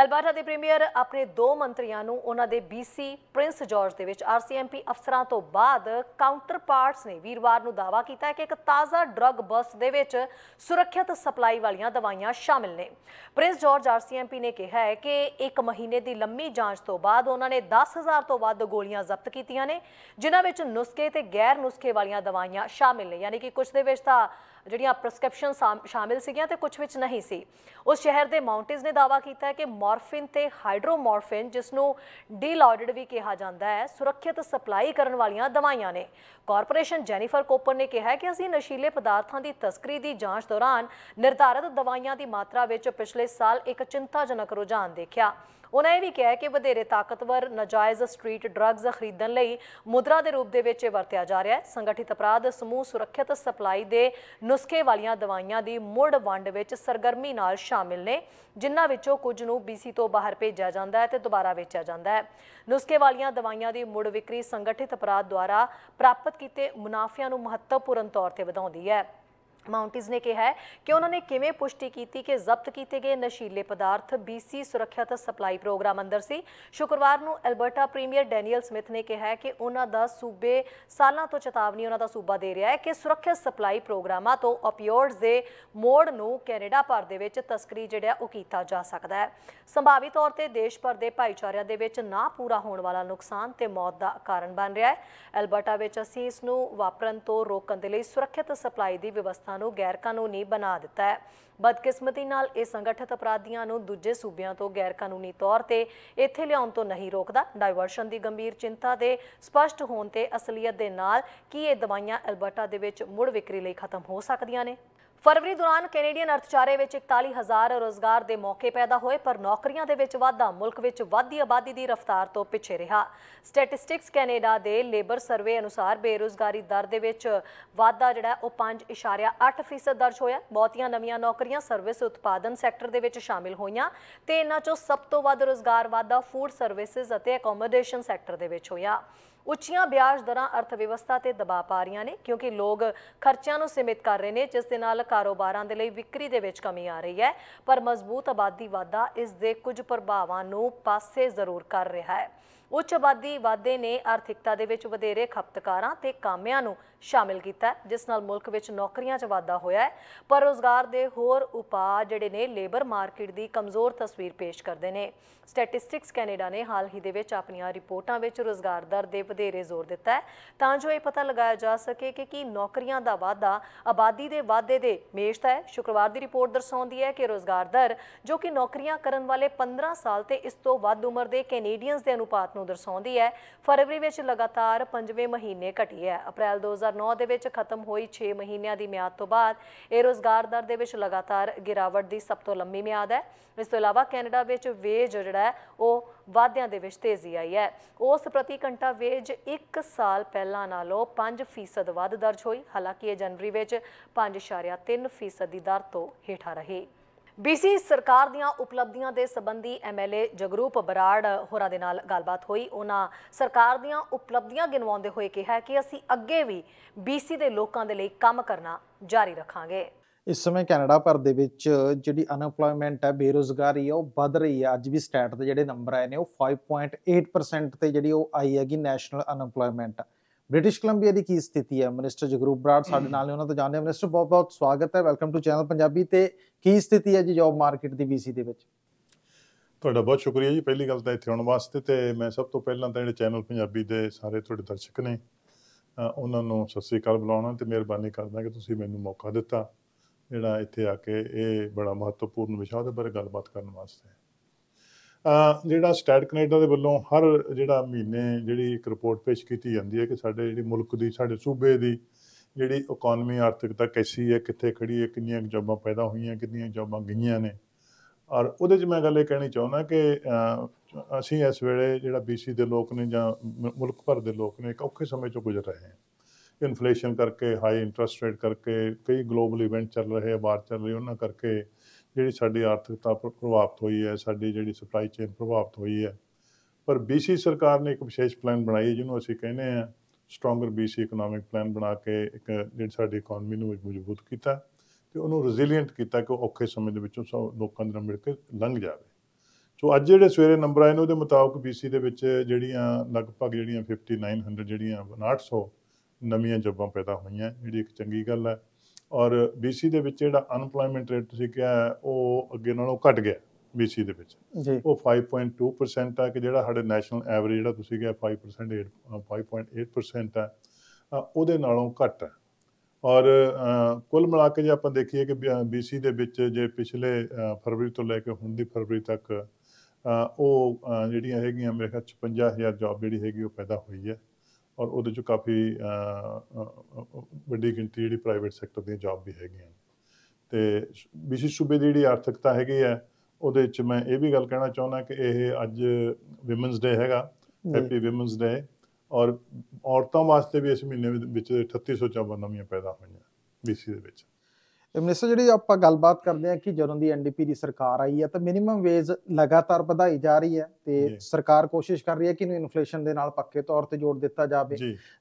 Alberta ਦੇ premier ਆਪਣੇ ਦੋ ਮੰਤਰੀਆਂ ਨੂੰ ਉਹਨਾਂ ਦੇ ਬੀਸੀ ਪ੍ਰਿੰਸ ਜਾਰਜ ਦੇ ਵਿੱਚ ਆਰਸੀਐਮਪੀ ਅਫਸਰਾਂ ਤੋਂ ਬਾਅਦ ਕਾਊਂਟਰਪਾਰਟਸ ਨੇ ਵੀਰਵਾਰ ਨੂੰ ਦਾਅਵਾ ਕੀਤਾ ਹੈ ਕਿ ਇੱਕ ਤਾਜ਼ਾ ਡਰੱਗ ਬਸਟ ਦੇ ਵਿੱਚ ਸੁਰੱਖਿਅਤ ਸਪਲਾਈ ਵਾਲੀਆਂ ਦਵਾਈਆਂ ਸ਼ਾਮਿਲ ਨੇ ਪ੍ਰਿੰਸ ਜਾਰਜ ਆਰਸੀਐਮਪੀ ਨੇ ਕਿਹਾ ਹੈ ਕਿ ਇੱਕ ਮਹੀਨੇ ਦੀ ਲੰਮੀ ਜਾਂਚ ਤੋਂ ਬਾਅਦ ਉਹਨਾਂ ਨੇ 10000 ਤੋਂ ਵੱਧ ਗੋਲੀਆਂ ਜ਼ਬਤ ਕੀਤੀਆਂ ਨੇ ਜਿਨ੍ਹਾਂ ਵਿੱਚ ਨੁਸਖੇ ਤੇ ਗੈਰ ਨੁਸਖੇ ਵਾਲੀਆਂ ਦਵਾਈਆਂ ਸ਼ਾਮਿਲ ਨੇ ਯਾਨੀ ਕਿ ਕੁਝ ਦੇ ਵਿੱਚ ਤਾਂ ਜਿਹੜੀਆਂ ਪ੍ਰਸਕ੍ਰਿਪਸ਼ਨ ਸ਼ਾਮਿਲ ਸੀਗੀਆਂ ਤੇ ਕੁਝ ਵਿੱਚ ਨਹੀਂ ਸੀ ਉਸ ਸ਼ਹਿਰ ਦੇ ਮਾਉਂਟੇਜ ਨੇ ਦਾਵਾ ਕੀਤਾ ਕਿ ਮੋਰਫਿਨ ਤੇ ਹਾਈਡਰੋਮੋਰਫਿਨ ਜਿਸ ਨੂੰ ਡੀਲੋਡਡ ਵੀ ਕਿਹਾ ਜਾਂਦਾ ਹੈ ਸੁਰੱਖਿਅਤ ਸਪਲਾਈ ਕਰਨ ਵਾਲੀਆਂ ਦਵਾਈਆਂ ਨੇ ਕਾਰਪੋਰੇਸ਼ਨ ਜੈਨੀਫਰ ਕੋਪਰ ਨੇ ਕਿਹਾ ਕਿ ਅਸੀਂ ਨਸ਼ੀਲੇ ਪਦਾਰਥਾਂ ਦੀ ਤਸਕਰੀ ਦੀ ਜਾਂਚ ਦੌਰਾਨ ਨਿਰਧਾਰਤ ਦਵਾਈਆਂ ਦੀ ਮਾਤਰਾ ਵਿੱਚ ਪਿਛਲੇ ਸਾਲ ਇੱਕ ਚਿੰਤਾਜਨਕ ਰੁਝਾਨ ਦੇਖਿਆ ਉਹਨਾਂ ਇਹ ਵੀ ਕਿਹਾ ਕਿ ਵਧੇਰੇ ਤਾਕਤਵਰ ਨਜਾਇਜ਼ ਸਟਰੀਟ ਡਰੱਗਸ ਖਰੀਦਣ ਲਈ ਮੁਦਰਾ ਦੇ ਰੂਪ ਦੇ ਵਿੱਚ ਇਹ ਵਰਤਿਆ ਜਾ ਰਿਹਾ ਹੈ ਸੰਗਠਿਤ ਅਪਰਾਧ ਸਮੂਹ ਸੁਰੱਖਿਅਤ ਸਪਲਾਈ ਦੇ ਨੁਸਖੇ ਵਾਲੀਆਂ ਦਵਾਈਆਂ ਦੀ ਮੁੜ ਵੰਡ ਵਿੱਚ ਸਰਗਰਮੀ ਨਾਲ ਸ਼ਾਮਿਲ ਨੇ ਜਿਨ੍ਹਾਂ ਵਿੱਚੋਂ ਕੁਝ ਨੂੰ ਬੀਸੀ ਤੋਂ ਬਾਹਰ ਭੇਜਿਆ ਜਾਂਦਾ ਹੈ ਤੇ ਦੁਬਾਰਾ ਵੇਚਿਆ ਜਾਂਦਾ ਹੈ ਨੁਸਖੇ ਵਾਲੀਆਂ ਦਵਾਈਆਂ ਦੀ ਮੁੜ ਵਿਕਰੀ ਸੰਗਠਿਤ ਅਪਰਾਧ ਦੁਆਰਾ ਪ੍ਰਾਪਤ ਕੀਤੇ ਮੁਨਾਫਿਆਂ ਨੂੰ ਮਹੱਤਵਪੂਰਨ ਤੌਰ ਤੇ ਵਧਾਉਂਦੀ ਹੈ ਮਾਉਂਟਿਸ ਨੇ ਕਿਹਾ ਹੈ ਕਿ ਉਹਨਾਂ ਨੇ ਕਿਵੇਂ ਪੁਸ਼ਟੀ ਕੀਤੀ ਕਿ ਜ਼ਬਤ ਕੀਤੇ ਗਏ ਨਸ਼ੀਲੇ ਪਦਾਰਥ BC ਸੁਰੱਖਿਅਤ ਸਪਲਾਈ ਪ੍ਰੋਗਰਾਮ ਅੰਦਰ ਸੀ ਸ਼ੁੱਕਰਵਾਰ ਨੂੰ ਐਲਬਰਟਾ ਪ੍ਰੀਮੀਅਰ ਡੈਨੀਅਲ ਸਮਿਥ ਨੇ ਕਿਹਾ ਕਿ ਉਹਨਾਂ ਦਾ ਸੂਬੇ ਸਾਲਾਂ ਤੋਂ ਚੇਤਾਵਨੀ ਉਹਨਾਂ ਦਾ ਸੂਬਾ ਦੇ ਰਿਹਾ ਹੈ ਕਿ ਸੁਰੱਖਿਅਤ ਸਪਲਾਈ ਪ੍ਰੋਗਰਾਮਾਂ ਤੋਂ ਓਪੀਓਇਡਸ ਦੇ ਮੋੜ ਨੂੰ ਕੈਨੇਡਾ ਭਰ ਦੇ ਵਿੱਚ ਤਸਕਰੀ ਜਿਹੜਾ ਉਹ ਕੀਤਾ ਜਾ ਸਕਦਾ ਹੈ ਸੰਭਾਵੀ ਤੌਰ ਤੇ ਦੇਸ਼ ਭਰ ਦੇ ਭਾਈਚਾਰਿਆਂ ਦੇ ਵਿੱਚ ਨਾ ਪੂਰਾ ਹੋਣ ਵਾਲਾ ਨੁਕਸਾਨ ਤੇ ਮੌਤ ਦਾ ਕਾਰਨ ਬਣ ਰਿਹਾ ਹੈ ਐਲਬਰਟਾ ਵਿੱਚ ਅਸੀਂ ਇਸ ਨੂੰ ਵਾਪਰਨ ਤੋਂ ਰੋਕਣ ਦੇ ਲਈ ਸੁਰੱਖਿਅਤ ਸਪਲਾਈ ਦੀ ਵਿਵਸਥਾ ਸੰਸਥਾ ਨੂੰ ਗੈਰ ਕਾਨੂੰਨੀ ਬਣਾ ਦਿੱਤਾ ਹੈ ਬਦਕਿਸਮਤੀ ਨਾਲ ਇਹ ਸੰਗਠਿਤ ਅਪਰਾਧੀਆਂ ਨੂੰ ਦੂਜੇ ਸੂਬਿਆਂ ਤੋਂ ਗੈਰ ਕਾਨੂੰਨੀ ਤੌਰ ਤੇ ਇੱਥੇ ਲਿਆਉਣ ਤੋਂ ਨਹੀਂ ਰੋਕਦਾ ਡਾਈਵਰਸ਼ਨ ਦੀ ਗੰਭੀਰ ਚਿੰਤਾ ਦੇ ਸਪਸ਼ਟ ਹੋਣ ਤੇ ਅਸਲੀਅਤ ਦੇ ਨਾਲ ਕੀ ਇਹ ਦਵਾਈਆਂ ਅਲਬਰਟਾ ਦੇ ਵਿੱਚ ਮੁੜ ਵਿਕਰੀ ਲਈ ਖਤਮ ਹੋ ਸਕਦੀਆਂ ਨੇ ਫਰਵਰੀ ਦੌਰਾਨ ਕੈਨੇਡੀਅਨ ਅਰਥਚਾਰੇ ਵਿੱਚ 41000 ਰੋਜ਼ਗਾਰ ਦੇ ਮੌਕੇ ਪੈਦਾ ਹੋਏ ਪਰ ਨੌਕਰੀਆਂ ਦੇ ਵਿੱਚ ਵਾਧਾ ਮੁਲਕ ਵਿੱਚ ਵਧਦੀ ਆਬਾਦੀ ਦੀ ਰਫ਼ਤਾਰ ਤੋਂ ਪਿੱਛੇ ਰਿਹਾ ਸਟੈਟਿਸਟਿਕਸ ਕੈਨੇਡਾ ਦੇ ਲੇਬਰ ਸਰਵੇ ਅਨੁਸਾਰ ਬੇਰੋਜ਼ਗਾਰੀ ਦਰ ਦੇ ਵਿੱਚ ਵਾਧਾ ਜਿਹੜਾ ਉਹ 5.8% ਦਰਜ ਹੋਇਆ ਬਹੁਤੀਆਂ ਨਵੀਆਂ ਨੌਕਰੀਆਂ ਸਰਵਿਸ ਉਤਪਾਦਨ ਸੈਕਟਰ ਦੇ ਵਿੱਚ ਸ਼ਾਮਿਲ ਹੋਈਆਂ ਤੇ ਇਹਨਾਂ ਚੋਂ ਸਭ ਤੋਂ ਵੱਧ ਰੋਜ਼ਗਾਰ ਵਾਧਾ ਫੂਡ ਸਰਵਿਸਿਜ਼ ਅਤੇ ਅਕੋਮੋਡੇਸ਼ਨ ਸੈਕਟਰ ਦੇ ਵਿੱਚ ਹੋਇਆ ਉੱਚੀਆਂ ਵਿਆਜ ਦਰਾਂ ਅਰਥ ਵਿਵਸਥਾ ਤੇ ਦਬਾਅ ਪਾ ਰਹੀਆਂ ਨੇ ਕਿਉਂਕਿ ਲੋਕ ਖਰਚਿਆਂ ਨੂੰ ਸੀਮਿਤ ਕਰ ਰਹੇ ਨੇ ਜਿਸ ਦੇ ਨਾਲ ਕਾਰੋਬਾਰਾਂ ਦੇ ਲਈ ਵਿਕਰੀ ਦੇ ਵਿੱਚ ਕਮੀ ਆ ਰਹੀ ਹੈ ਪਰ ਮਜ਼ਬੂਤ ਆਬਾਦੀ ਵਾਧਾ ਇਸ ਦੇ ਕੁਝ ਪ੍ਰਭਾਵਾਂ ਨੂੰ ਪਾਸੇ ਜ਼ਰੂਰ ਕਰ ਰਿਹਾ ਹੈ ਉੱਚ ਆਬਾਦੀ ਵਾਧੇ ਨੇ ਆਰਥਿਕਤਾ ਦੇ ਵਿੱਚ ਵਧੇਰੇ ਖਪਤਕਾਰਾਂ ਤੇ ਕਾਮਿਆਂ ਨੂੰ ਸ਼ਾਮਿਲ ਕੀਤਾ ਜਿਸ ਨਾਲ ਮੁਲਕ ਵਿੱਚ ਨੌਕਰੀਆਂ 'ਚ ਵਾਧਾ ਹੋਇਆ ਹੈ ਪਰ ਰੋਜ਼ਗਾਰ ਦੇ ਹੋਰ ਉਪਾਅ ਜਿਹੜੇ ਨੇ ਲੇਬਰ ਮਾਰਕੀਟ ਦੀ ਕਮਜ਼ੋਰ ਤਸਵੀਰ ਪੇਸ਼ ਕਰਦੇ ਨੇ ਸਟੈਟਿਸਟਿਕਸ ਕੈਨੇਡਾ ਨੇ ਹਾਲ ਹੀ ਦੇ ਵਿੱਚ ਆਪਣੀਆਂ ਰਿਪੋਰਟਾਂ ਵਿੱਚ ਰੋਜ਼ਗਾਰ ਦਰ ਦੇ ਵਧੇਰੇ ਜ਼ੋਰ ਦਿੱਤਾ ਹੈ ਤਾਂ ਜੋ ਇਹ ਪਤਾ ਲਗਾਇਆ ਜਾ ਸਕੇ ਕਿ ਕੀ ਨੌਕਰੀਆਂ ਦਾ ਵਾਧਾ ਆਬਾਦੀ ਦੇ ਵਾਧੇ ਦੇ ਮੇਸ਼ਤ ਹੈ ਸ਼ੁੱਕਰਵਾਰ ਦੀ ਰਿਪੋਰਟ ਦਰਸਾਉਂਦੀ ਹੈ ਕਿ ਰੋਜ਼ਗਾਰ ਦਰ ਜੋ ਕਿ ਨੌਕਰੀਆਂ ਕਰਨ ਵਾਲੇ 15 ਸਾਲ ਤੇ ਇਸ ਤੋਂ ਵੱਧ ਉਮਰ ਦੇ ਕੈਨੇਡੀਅਨਸ ਦੇ ਅਨੁਪਾਤ ਨੂੰ ਦਰਸਾਉਂਦੀ ਹੈ ਫਰਵਰੀ ਵਿੱਚ ਲਗਾਤਾਰ 5ਵੇਂ ਮਹੀਨੇ ਘਟੀ ਹੈ ਅਪ੍ਰੈਲ 2009 ਦੇ ਵਿੱਚ ਖਤਮ ਹੋਈ 6 ਮਹੀਨਿਆਂ ਦੀ ਮਿਆਦ ਤੋਂ ਬਾਅਦ ਇਹ ਰੋਜ਼ਗਾਰ ਦਰ ਦੇ ਵਿੱਚ ਲਗਾਤਾਰ ਗਿਰਾਵਟ ਦੀ ਸਭ ਤੋਂ ਲੰਮੀ ਮਿਆਦ ਹੈ ਇਸ ਤੋਂ ਇਲਾਵਾ ਕੈਨੇਡਾ ਵਿੱਚ ਵੇਜ ਜਿਹੜਾ ਹੈ ਉਹ ਵਾਧਿਆਂ ਦੇ ਵਿੱਚ ਤੇਜ਼ੀ ਆਈ ਹੈ ਉਸ ਪ੍ਰਤੀ ਘੰਟਾ ਵੇਜ 1 ਸਾਲ ਪਹਿਲਾਂ ਨਾਲੋਂ 5% ਵੱਧ ਦਰਜ ਹੋਈ ਹਾਲਾਂਕਿ ਇਹ ਜਨਵਰੀ ਵਿੱਚ 5.3% ਦੀ ਦਰ ਤੋਂ ਹੇਠਾਂ ਰਹੀ ਬੀਸੀ ਸਰਕਾਰ ਦੀਆਂ ਉਪਲਬਧੀਆਂ ਦੇ ਸੰਬੰਧੀ ਐਮਐਲਏ ਜਗਰੂਪ ਬਰਾੜ ਹੋਰਾਂ ਦੇ ਨਾਲ ਗੱਲਬਾਤ ਹੋਈ ਉਹਨਾਂ ਸਰਕਾਰ ਦੀਆਂ ਉਪਲਬਧੀਆਂ ਗਿਣਵਾਉਂਦੇ ਹੋਏ ਕਿਹਾ ਕਿ ਅਸੀਂ ਅੱਗੇ ਵੀ ਬੀਸੀ ਦੇ ਲੋਕਾਂ ਦੇ ਲਈ ਕੰਮ ਕਰਨਾ ਜਾਰੀ ਰੱਖਾਂਗੇ ਇਸ ਸਮੇਂ ਕੈਨੇਡਾ ਭਰ ਦੇ ਵਿੱਚ ਜਿਹੜੀ ਅਨਪਲੋਇਮੈਂਟ ਹੈ ਬੇਰੋਜ਼ਗਾਰੀ ਹੈ ਉਹ ਵੱਧ ਰਹੀ ਹੈ ਅੱਜ ਵੀ ਸਟੈਟ ਦੇ ਜਿਹੜੇ ਨੰਬਰ ਆਏ ਨੇ ਉਹ 5.8% ਤੇ ਜਿਹੜੀ ਉਹ ਆਈ ਹੈਗੀ ਨੈਸ਼ਨਲ ਅਨਪਲੋਇਮੈਂਟ ਬ੍ਰਿਟਿਸ਼ ਕੋਲੰਬੀਆ ਦੀ ਕੀ ਸਥਿਤੀ ਹੈ ਮਿਨਿਸਟਰ ਜਗਰੂਪ ਬਰਾੜ ਸਾਡੇ ਨਾਲ ਨੇ ਉਹਨਾਂ ਤੋਂ ਜਾਣਦੇ ਹਾਂ ਮਿਨਿਸਟਰ ਬਹੁਤ ਬਹੁਤ ਸਵਾਗਤ ਹੈ ਵੈਲਕਮ ਟੂ ਚੈਨਲ ਪੰਜਾਬੀ ਤੇ ਕੀ ਸਥਿਤੀ ਹੈ ਜੀ ਜੌਬ ਮਾਰਕੀਟ ਦੀ ਬੀਸੀ ਦੇ ਵਿੱਚ ਤੁਹਾਡਾ ਬਹੁਤ ਸ਼ੁਕਰੀਆ ਜੀ ਪਹਿਲੀ ਗੱਲ ਤਾਂ ਇੱਥੇ ਆਉਣ ਵਾਸਤੇ ਤੇ ਮੈਂ ਸਭ ਤੋਂ ਪਹਿਲਾਂ ਤਾਂ ਜਿਹੜੇ ਚੈਨਲ ਪੰਜਾਬੀ ਦੇ ਸਾਰੇ ਤੁਹਾਡੇ ਦਰਸ਼ਕ ਨੇ ਉਹਨਾਂ ਨੂੰ ਸਤਿ ਸ੍ਰੀ ਅਕਾਲ ਬੁਲਾਉਣਾ ਤੇ ਮਿਹਰਬਾਨੀ ਕਰਦਾ ਕਿ ਤੁਸੀਂ ਮੈਨੂੰ ਮੌਕਾ ਦਿੱਤਾ ਜਿਹੜਾ ਇੱਥੇ ਆ ਕੇ ਇਹ ਬੜਾ ਮਹੱਤਵਪੂਰਨ ਵਿਸ਼ਾ ਦੇ ਬਾਰੇ ਗੱਲਬਾਤ ਕਰਨ ਵਾਸਤੇ ਜਿਹੜਾ ਸਟੈਟ ਕੈਨੇਡਾ ਦੇ ਵੱਲੋਂ ਹਰ ਜਿਹੜਾ ਮਹੀਨੇ ਜਿਹੜੀ ਇੱਕ ਰਿਪੋਰਟ ਪੇਸ਼ ਕੀਤੀ ਜਾਂਦੀ ਹੈ ਕਿ ਸਾਡੇ ਜਿਹੜੀ ਮੁਲਕ ਦੀ ਸਾਡੇ ਸੂਬੇ ਦੀ ਜਿਹੜੀ ਇਕਨੋਮੀ ਆਰਥਿਕਤਾ ਕਿੱਸੀ ਹੈ ਕਿੱਥੇ ਖੜੀ ਹੈ ਕਿੰਨੀਆਂ ਜੌਬਾਂ ਪੈਦਾ ਹੋਈਆਂ ਕਿੰਨੀਆਂ ਜੌਬਾਂ ਗਈਆਂ ਨੇ ਔਰ ਉਹਦੇ 'ਚ ਮੈਂ ਗੱਲ ਇਹ ਕਹਿਣੀ ਚਾਹੁੰਦਾ ਕਿ ਅਸੀਂ ਇਸ ਵੇਲੇ ਜਿਹੜਾ ਬੀਸੀ ਦੇ ਲੋਕ ਨੇ ਜਾਂ ਮੁਲਕ ਭਰ ਦੇ ਲੋਕ ਨੇ ਇੱਕ ਔਖੇ ਸਮੇਂ 'ਚੋਂ ਗੁਜ਼ਰ ਰਹੇ ਹਾਂ ਇਨਫਲੇਸ਼ਨ ਕਰਕੇ ਹਾਈ ਇੰਟਰਸਟ ਰੇਟ ਕਰਕੇ ਕਈ ਗਲੋਬਲ ਇਵੈਂਟ ਚੱਲ ਰਹੇ ਆ ਬਾਹਰ ਚੱਲ ਰਹੀ ਉਹਨਾਂ ਕਰਕੇ ਜਿਹੜੀ ਸਾਡੀ ਆਰਥਿਕਤਾ ਪ੍ਰਭਾਵਿਤ ਹੋਈ ਹੈ ਸਾਡੀ ਜਿਹੜੀ ਸਪਲਾਈ ਚੇਨ ਪ੍ਰਭਾਵਿਤ ਹੋਈ ਹੈ ਪਰ BC ਸਰਕਾਰ ਨੇ ਇੱਕ ਵਿਸ਼ੇਸ਼ ਪਲਾਨ ਬਣਾਈ ਹੈ ਜਿਹਨੂੰ ਅਸੀਂ ਕਹਿੰਦੇ ਆ ਸਟਰੋਂਗਰ BC ਇਕਨੋਮਿਕ ਪਲਾਨ ਬਣਾ ਕੇ ਇੱਕ ਜਿਹੜੀ ਸਾਡੀ ਇਕਨੋਮੀ ਨੂੰ ਮਜ਼ਬੂਤ ਕੀਤਾ ਤੇ ਉਹਨੂੰ ਰੈਜ਼ਿਲੀਐਂਟ ਕੀਤਾ ਕਿ ਔਖੇ ਸਮੇਂ ਦੇ ਵਿੱਚੋਂ ਲੋਕਾਂ ਦੇ ਨਾਲ ਮਿਲ ਕੇ ਲੰਘ ਜਾਵੇ ਸੋ ਅੱਜ ਜਿਹੜੇ ਸਵੇਰੇ ਨੰਬਰ ਆਏ ਨੇ ਉਹਦੇ ਮੁਤਾਬਕ ਬੀਸੀ ਦੇ ਵਿੱਚ ਜਿਹੜੀਆਂ ਲਗਭਗ ਜਿਹੜੀਆਂ 5900 ਜਿਹੜੀਆਂ 5900 ਨਵੀਆਂ ਜੌਬਾਂ ਪੈਦਾ ਹੋਈਆਂ ਜਿਹੜੀ ਇੱਕ ਚੰਗੀ ਗੱਲ ਹੈ ਔਰ ਬੀਸੀ ਦੇ ਵਿੱਚ ਜਿਹੜਾ ਅਨਪਲੋਇਮੈਂਟ ਰੇਟ ਤੁਸੀਂ ਕਿਹਾ ਉਹ ਅੱਗੇ ਨਾਲੋਂ ਘਟ ਗਿਆ ਬੀਸੀ ਦੇ ਵਿੱਚ ਉਹ 5.2% ਆ ਕਿ ਜਿਹੜਾ ਸਾਡੇ ਨੈਸ਼ਨਲ ਐਵਰੇਜ ਜਿਹੜਾ ਤੁਸੀਂ ਕਿਹਾ 5% 5.8% ਆ ਉਹਦੇ ਨਾਲੋਂ ਘਟ ਹੈ ਔਰ ਕੁੱਲ ਮਿਲਾ ਕੇ ਜੇ ਆਪਾਂ ਦੇਖੀਏ ਕਿ ਬੀਸੀ ਦੇ ਵਿੱਚ ਜੇ ਪਿਛਲੇ ਫਰਵਰੀ ਤੋਂ ਲੈ ਕੇ ਹੁਣ ਦੀ ਫਰਵਰੀ ਤੱਕ ਉਹ ਜਿਹੜੀਆਂ ਹੈਗੀਆਂ ਮੇਰੇ ਖਿਆਲ 56000 ਜੌਬ ਜਿਹੜੀ ਹੈਗੀ ਉਹ ਪੈਦਾ ਹੋਈ ਹੈ ਔਰ ਉਹਦੇ ਚ ਕਾਫੀ ਵੱਡੀ ਗਿਣਤੀ ਜਿਹੜੀ ਪ੍ਰਾਈਵੇਟ ਸੈਕਟਰ ਦੀਆਂ ਜੌਬ ਵੀ ਹੈਗੀਆਂ ਤੇ ਵਿਸ਼ੇਸ਼ ਸੂਬੇ ਦੀ ਜਿਹੜੀ ਆਰਥਿਕਤਾ ਹੈਗੀ ਹੈ ਉਹਦੇ ਵਿੱਚ ਮੈਂ ਇਹ ਵੀ ਗੱਲ ਕਹਿਣਾ ਚਾਹੁੰਦਾ ਕਿ ਇਹ ਅੱਜ ਔਮਨਸ ਡੇ ਹੈਗਾ ਹੈਪੀ ਔਮਨਸ ਡੇ ਔਰ ਔਰਤਾਂ ਵਾਸਤੇ ਵੀ ਇਸ ਮਹੀਨੇ ਵਿੱਚ 3854 ਨਵੀਆਂ ਪੈਦਾ ਹੋਈਆਂ ਬੀਸੀ ਦੇ ਵਿੱਚ ਮਿਨਿਸਟਰ ਜਿਹੜੀ ਆਪਾਂ ਗੱਲਬਾਤ ਕਰਦੇ ਆ ਕਿ ਜਦੋਂ ਦੀ ਐਨਡੀਪੀ ਦੀ ਸਰਕਾਰ ਆਈ ਹੈ ਤਾਂ ਮਿਨੀਮਮ ਵੇਜ ਲਗਾਤਾਰ ਵਧਾਈ ਜਾ ਰਹੀ ਹੈ ਤੇ ਸਰਕਾਰ ਕੋਸ਼ਿਸ਼ ਕਰ ਰਹੀ ਹੈ ਕਿ ਇਹਨੂੰ ਇਨਫਲੇਸ਼ਨ ਦੇ ਨਾਲ ਪੱਕੇ ਤੌਰ ਤੇ ਜੋੜ ਦਿੱਤਾ ਜਾਵੇ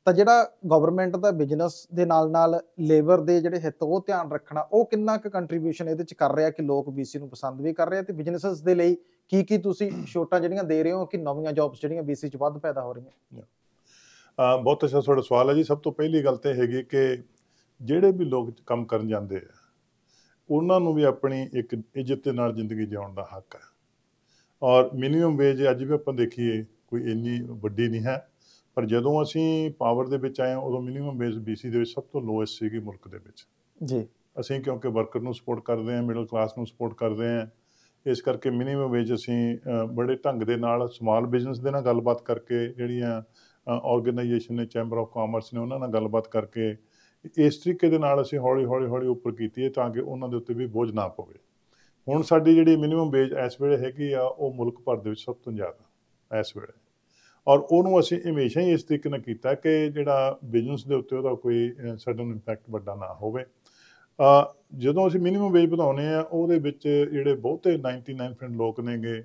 ਤਾਂ ਜਿਹੜਾ ਗਵਰਨਮੈਂਟ ਦਾ ਬਿਜ਼ਨਸ ਦੇ ਨਾਲ ਨਾਲ ਲੇਬਰ ਦੇ ਜਿਹੜੇ ਹਿੱਤ ਉਹ ਧਿਆਨ ਰੱਖਣਾ ਉਹ ਕਿੰਨਾ ਕੁ ਕੰਟਰੀਬਿਊਸ਼ਨ ਇਹਦੇ ਚ ਕਰ ਰਿਹਾ ਕਿ ਲੋਕ ਬੀਸੀ ਨੂੰ ਪਸੰਦ ਵੀ ਕਰ ਰਹੇ ਆ ਤੇ ਬਿਜ਼ਨਸਸ ਦੇ ਲਈ ਕੀ ਕੀ ਤੁਸੀਂ ਛੋਟਾਂ ਜਿਹੜੀਆਂ ਦੇ ਰਹੇ ਹੋ ਕਿ ਨਵੀਆਂ ਜੌਬਸ ਜਿਹੜੀਆਂ ਬੀਸੀ ਚ ਵੱਧ ਪੈਦਾ ਹੋ ਰਹੀਆਂ ਬਹੁਤ ਅੱਛਾ ਤੁਹਾਡਾ ਸਵਾਲ ਹੈ ਜੀ ਸਭ ਤੋਂ ਪਹਿਲੀ ਗੱਲ ਤੇ ਹੈਗੀ ਕਿ ਜਿਹੜੇ ਵੀ ਲੋਕ ਕੰਮ ਕਰਨ ਜਾਂਦੇ ਆ ਉਹਨਾਂ ਨੂੰ ਵੀ ਆਪਣੀ ਇੱਕ ਇੱਜ਼ਤ ਦੇ ਨਾਲ ਜ਼ਿੰਦਗੀ ਜਿਉਣ ਦਾ ਹੱਕ ਹੈ ਔਰ ਮਿਨੀਮਮ ਵੇਜ ਅੱਜ ਵੀ ਆਪਾਂ ਦੇਖੀਏ ਕੋਈ ਇੰਨੀ ਵੱਡੀ ਨਹੀਂ ਹੈ ਪਰ ਜਦੋਂ ਅਸੀਂ ਪਾਵਰ ਦੇ ਵਿੱਚ ਆਏ ਉਦੋਂ ਮਿਨੀਮਮ ਵੇਜ ਬੀਸੀ ਦੇ ਵਿੱਚ ਸਭ ਤੋਂ ਲੋਐਸਟ ਸੀਗੀ ਮੁਲਕ ਦੇ ਵਿੱਚ ਜੀ ਅਸੀਂ ਕਿਉਂਕਿ ਵਰਕਰ ਨੂੰ ਸਪੋਰਟ ਕਰਦੇ ਹਾਂ ਮਿਡਲ ਕਲਾਸ ਨੂੰ ਸਪੋਰਟ ਕਰਦੇ ਹਾਂ ਇਸ ਕਰਕੇ ਮਿਨੀਮਮ ਵੇਜ ਅਸੀਂ ਬੜੇ ਢੰਗ ਦੇ ਨਾਲ ਸਮਾਲ ਬਿਜ਼ਨਸ ਦੇ ਨਾਲ ਗੱਲਬਾਤ ਕਰਕੇ ਜਿਹੜੀਆਂ ਆਰਗੇਨਾਈਜੇਸ਼ਨ ਨੇ ਚੈਂਬਰ ਆਫ ਕਾਮਰਸ ਨੇ ਉਹਨਾਂ ਨਾਲ ਗੱਲਬਾਤ ਕਰਕੇ ਇਸ ਤਰੀਕੇ ਦੇ ਨਾਲ ਅਸੀਂ ਹੌਲੀ ਹੌਲੀ ਹੌਲੀ ਉੱਪਰ ਕੀਤੀ ਹੈ ਤਾਂ ਕਿ ਉਹਨਾਂ ਦੇ ਉੱਤੇ ਵੀ ਬੋਝ ਨਾ ਪਵੇ ਹੁਣ ਸਾਡੀ ਜਿਹੜੀ ਮਿਨੀਮਮ ਵੇਜ ਇਸ ਵੇਲੇ ਹੈਗੀ ਆ ਉਹ ਮੁਲਕ ਭਰ ਦੇ ਵਿੱਚ ਸਭ ਤੋਂ ਜ਼ਿਆਦਾ ਇਸ ਵੇਲੇ ਔਰ ਉਹਨੂੰ ਅਸੀਂ ਹਮੇਸ਼ਾ ਹੀ ਇਸ ਤਰੀਕੇ ਨਾਲ ਕੀਤਾ ਕਿ ਜਿਹੜਾ ਬਿਜ਼ਨਸ ਦੇ ਉੱਤੇ ਉਹਦਾ ਕੋਈ ਸਡਨ ਇੰਪੈਕਟ ਵੱਡਾ ਨਾ ਹੋਵੇ ਜਦੋਂ ਅਸੀਂ ਮਿਨੀਮਮ ਵੇਜ ਵਧਾਉਨੇ ਆ ਉਹਦੇ ਵਿੱਚ ਜਿਹੜੇ ਬਹੁਤੇ 99% ਲੋਕ ਨੇਗੇ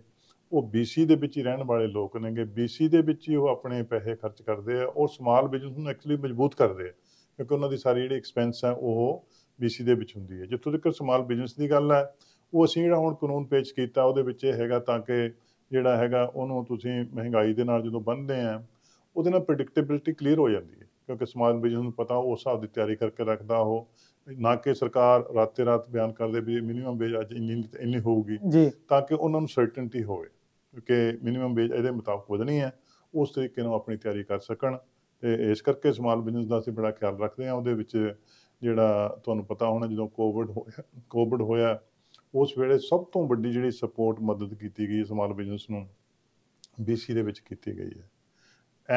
ਉਹ BC ਦੇ ਵਿੱਚ ਹੀ ਰਹਿਣ ਵਾਲੇ ਲੋਕ ਨੇਗੇ BC ਦੇ ਵਿੱਚ ਹੀ ਉਹ ਆਪਣੇ ਪੈਸੇ ਖਰਚ ਕਰਦੇ ਆ ਉਹ ਸਮਾਲ ਬਿਜ਼ਨਸ ਨੂੰ ਐਕਚੁਅਲੀ ਮਜ਼ਬੂਤ ਕਰਦੇ ਆ ਕਿਉਂਕਿ ਉਹਨਾਂ ਦੀ ਸਾਰੀ ਜਿਹੜੀ ਐਕਸਪੈਂਸ ਹੈ ਉਹ ਬੀਸੀ ਦੇ ਵਿੱਚ ਹੁੰਦੀ ਹੈ ਜਿੱਥੋਂ ਤੱਕ ਸਮਾਲ ਬਿਜ਼ਨਸ ਦੀ ਗੱਲ ਹੈ ਉਹ ਅਸੀਂ ਜਿਹੜਾ ਹੁਣ ਕਾਨੂੰਨ ਪੇਸ਼ ਕੀਤਾ ਉਹਦੇ ਵਿੱਚ ਇਹ ਹੈਗਾ ਤਾਂ ਕਿ ਜਿਹੜਾ ਹੈਗਾ ਉਹਨੂੰ ਤੁਸੀਂ ਮਹਿੰਗਾਈ ਦੇ ਨਾਲ ਜਦੋਂ ਬੰਨਦੇ ਆ ਉਹਦੇ ਨਾਲ ਪ੍ਰੈਡਿਕਟੇਬਿਲਟੀ ਕਲੀਅਰ ਹੋ ਜਾਂਦੀ ਹੈ ਕਿਉਂਕਿ ਸਮਾਲ ਬਿਜ਼ਨਸ ਨੂੰ ਪਤਾ ਉਹ ਹਿਸਾਬ ਦੀ ਤਿਆਰੀ ਕਰਕੇ ਰੱਖਦਾ ਉਹ ਨਾ ਕਿ ਸਰਕਾਰ ਰਾਤੇ ਰਾਤ ਬਿਆਨ ਕਰਦੇ ਵੀ ਮਿਨੀਮਮ ਵੇਜ ਅੱਜ ਇੰਨੀ ਇੰਨੀ ਹੋਊਗੀ ਤਾਂ ਕਿ ਉਹਨਾਂ ਨੂੰ ਸਰਟਨਟੀ ਹੋਵੇ ਕਿ ਮਿਨੀਮਮ ਵੇਜ ਇਹਦੇ ਮੁਤਾਬਕ ਵਧਣੀ ਹੈ ਉਸ ਤਰੀਕੇ ਨਾਲ ਆਪਣੀ ਤਿਆਰੀ ਕਰ ਸਕਣ ਤੇ ਇਸ ਕਰਕੇ ਸਮਾਲ ਬਿਜ਼ਨਸ ਦਾ ਅਸੀਂ ਬੜਾ ਖਿਆਲ ਰੱਖਦੇ ਹਾਂ ਉਹਦੇ ਵਿੱਚ ਜਿਹੜਾ ਤੁਹਾਨੂੰ ਪਤਾ ਹੋਣਾ ਜਦੋਂ ਕੋਵਿਡ ਹੋਇਆ ਕੋਵਿਡ ਹੋਇਆ ਉਸ ਵੇਲੇ ਸਭ ਤੋਂ ਵੱਡੀ ਜਿਹੜੀ ਸਪੋਰਟ ਮਦਦ ਕੀਤੀ ਗਈ ਸਮਾਲ ਬਿਜ਼ਨਸ ਨੂੰ ਬੀਸੀ ਦੇ ਵਿੱਚ ਕੀਤੀ ਗਈ ਹੈ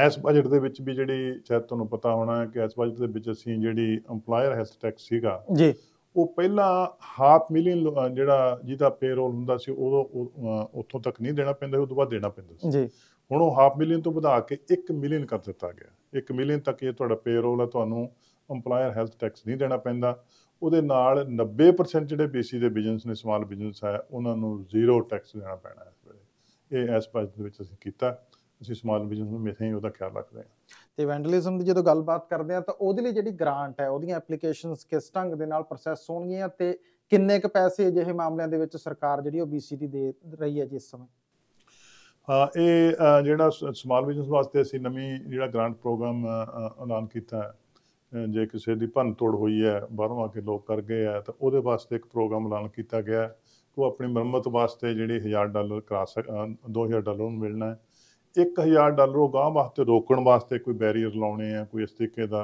ਐਸ ਬਜਟ ਦੇ ਵਿੱਚ ਵੀ ਜਿਹੜੀ ਸ਼ਾਇਦ ਤੁਹਾਨੂੰ ਪਤਾ ਹੋਣਾ ਕਿ ਐਸ ਬਜਟ ਦੇ ਵਿੱਚ ਅਸੀਂ ਜਿਹੜੀ ਏਮਪਲਾਇਰ ਹੈਸ ਟੈਕਸ ਸੀਗਾ ਜੀ ਉਹ ਪਹਿਲਾਂ ਹਾਫ ਮਿਲੀਅਨ ਜਿਹੜਾ ਜਿਹਦਾ ਪੇਰੋਲ ਹੁੰਦਾ ਸੀ ਉਹ ਉੱਥੋਂ ਤੱਕ ਨਹੀਂ ਦੇਣਾ ਪੈਂਦਾ ਉਸ ਤੋਂ ਬਾਅਦ ਦੇਣਾ ਪੈਂਦਾ ਸੀ ਜੀ ਹੁਣ ਉਹ ਹਾਫ ਮਿਲੀਅਨ ਤੋਂ ਵਧਾ ਕੇ 1 ਮਿਲੀਅਨ ਕਰ ਦਿੱਤਾ ਗਿਆ 1 ਮਿਲੀਅਨ ਤੱਕ ਇਹ ਤੁਹਾਡਾ ਪੇਰੋਲ ਹੈ ਤੁਹਾਨੂੰ ਐਮਪਲਾਇਰ ਹੈਲਥ ਟੈਕਸ ਨਹੀਂ ਦੇਣਾ ਪੈਂਦਾ ਉਹਦੇ ਨਾਲ 90% ਜਿਹੜੇ ਬੀਸੀ ਦੇ ਬਿਜ਼ਨਸ ਨੇ ਸਮਾਲ ਬਿਜ਼ਨਸ ਹੈ ਉਹਨਾਂ ਨੂੰ ਜ਼ੀਰੋ ਟੈਕਸ ਦੇਣਾ ਪੈਣਾ ਹੈ ਇਹ ਐਸ ਪਾਸ ਦੇ ਵਿੱਚ ਅਸੀਂ ਕੀਤਾ ਅਸੀਂ ਸਮਾਲ ਬਿਜ਼ਨਸ ਨੂੰ ਮੇਥੇ ਉਹਦਾ ਖਿਆਲ ਰੱਖਦੇ ਹਾਂ ਤੇ ਵੈਂਡਲਿਜ਼ਮ ਦੀ ਜਦੋਂ ਗੱਲਬਾਤ ਕਰਦੇ ਹਾਂ ਤਾਂ ਉਹਦੇ ਲਈ ਜਿਹੜੀ ਗ੍ਰਾਂਟ ਹੈ ਉਹਦੀਆਂ ਐਪਲੀਕੇਸ਼ਨਸ ਕਿਸ ਢੰਗ ਦੇ ਨਾਲ ਪ੍ਰੋਸੈਸ ਹੋਣਗੀਆਂ ਤੇ ਕਿੰਨੇ ਕੁ ਪੈਸੇ ਅਜਿਹੇ ਮਾਮਲਿਆਂ ਦੇ ਵਿੱਚ ਸਰਕਾਰ ਜਿਹੜੀ ਉਹ ਬੀਸੀ ਦੀ ਦੇ ਰਹੀ ਹੈ ਜਿਸ ਸਮੇਂ ਇਹ ਜਿਹੜਾ ਸਮਾਲ ਬਿਜ਼ਨਸ ਵਾਸਤੇ ਅਸੀਂ ਨਵੀਂ ਜਿਹੜਾ ਗ੍ਰਾਂਟ ਪ੍ਰੋਗਰਾਮ ਐਲਾਨ ਕੀਤਾ ਹੈ ਜੇ ਕਿਸੇ ਦੀ ਭੰਨ ਤੋੜ ਹੋਈ ਹੈ ਬਾਹਰੋਂ ਆ ਕੇ ਲੋਕ ਕਰ ਗਏ ਆ ਤਾਂ ਉਹਦੇ ਵਾਸਤੇ ਇੱਕ ਪ੍ਰੋਗਰਾਮ ਐਲਾਨ ਕੀਤਾ ਗਿਆ ਹੈ ਉਹ ਆਪਣੀ ਮਰਮਤ ਵਾਸਤੇ ਜਿਹੜੇ 1000 ਡਾਲਰ ਕਰਾ ਸਕ 2000 ਡਾਲਰ ਨੂੰ ਮਿਲਣਾ ਹੈ 1000 ਡਾਲਰ ਉਹ ਗਾਂ ਵਾਸਤੇ ਰੋਕਣ ਵਾਸਤੇ ਕੋਈ ਬੈਰੀਅਰ ਲਾਉਣੇ ਆ ਕੋਈ ਇਸ ਤਰੀਕੇ ਦਾ